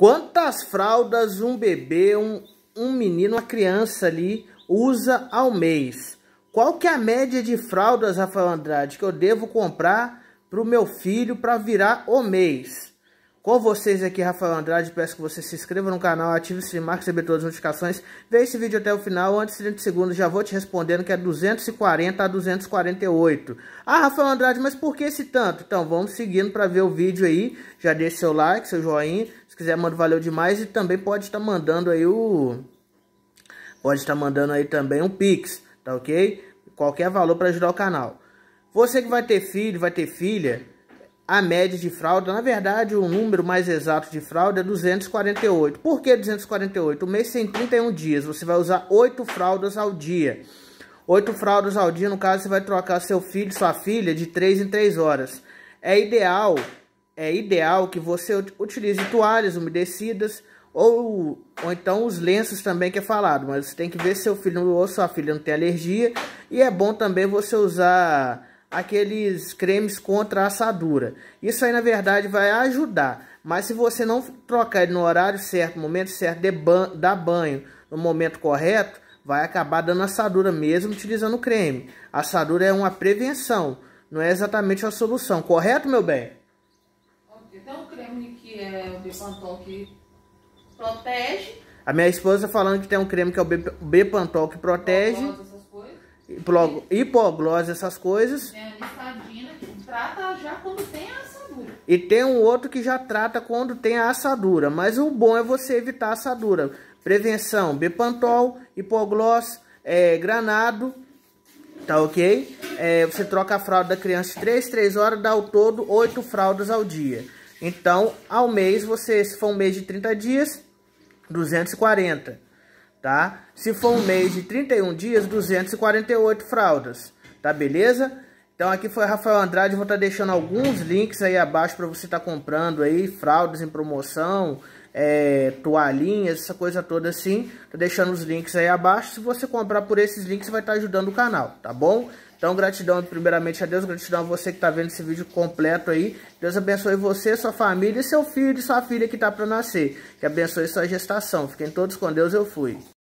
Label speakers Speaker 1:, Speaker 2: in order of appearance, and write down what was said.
Speaker 1: Quantas fraldas um bebê, um, um menino, uma criança ali usa ao mês? Qual que é a média de fraldas, Rafael Andrade, que eu devo comprar para o meu filho para virar o mês? Com vocês aqui, Rafael Andrade, peço que você se inscreva no canal, ative o sininho, marque receber todas as notificações. Vê esse vídeo até o final, antes de 30 segundos já vou te respondendo que é 240 a 248. Ah, Rafael Andrade, mas por que esse tanto? Então, vamos seguindo para ver o vídeo aí. Já deixa seu like, seu joinha, se quiser manda valeu demais e também pode estar tá mandando aí o... Pode estar tá mandando aí também um pix, tá ok? Qualquer valor para ajudar o canal. Você que vai ter filho, vai ter filha a média de fraude, na verdade, o número mais exato de fraude é 248. Por que 248? O mês tem 31 dias, você vai usar 8 fraldas ao dia. 8 fraldas ao dia, no caso, você vai trocar seu filho, sua filha, de 3 em 3 horas. É ideal, é ideal que você utilize toalhas umedecidas ou, ou então os lenços também que é falado, mas você tem que ver se seu filho ou sua filha não tem alergia. E é bom também você usar aqueles cremes contra assadura. Isso aí, na verdade, vai ajudar. Mas se você não trocar ele no horário certo, no momento certo, de ban dar banho no momento correto, vai acabar dando assadura mesmo utilizando o creme. assadura é uma prevenção, não é exatamente a solução. Correto, meu bem? Então, o creme que é o Bepantol que protege... A minha esposa falando que tem um creme que é o Bepantol que protege... Assim hipoglose, hipoglose essas coisas. Tem é, a listadina que trata já quando tem a assadura. E tem um outro que já trata quando tem a assadura. Mas o bom é você evitar a assadura. Prevenção, Bepantol, hipoglose, é, granado, tá ok? É, você troca a fralda da criança 3, 3 horas, dá o todo 8 fraldas ao dia. Então, ao mês, você, se for um mês de 30 dias, 240 tá? Se for um mês de 31 dias, 248 fraldas, tá beleza? Então aqui foi Rafael Andrade, vou estar tá deixando alguns links aí abaixo para você estar tá comprando aí fraldas em promoção, é, toalhinhas, essa coisa toda assim. Tô deixando os links aí abaixo. Se você comprar por esses links, vai estar tá ajudando o canal, tá bom? Então gratidão primeiramente a Deus, gratidão a você que está vendo esse vídeo completo aí. Deus abençoe você, sua família e seu filho e sua filha que está para nascer. Que abençoe sua gestação. Fiquem todos com Deus, eu fui.